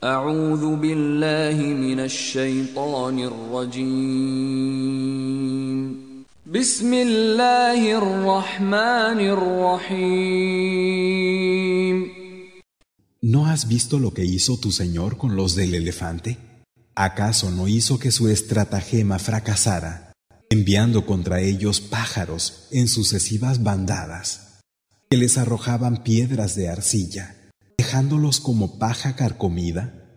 ¿No has visto lo que hizo tu Señor con los del elefante? ¿Acaso no hizo que su estratagema fracasara, enviando contra ellos pájaros en sucesivas bandadas, que les arrojaban piedras de arcilla? dejándolos como paja carcomida?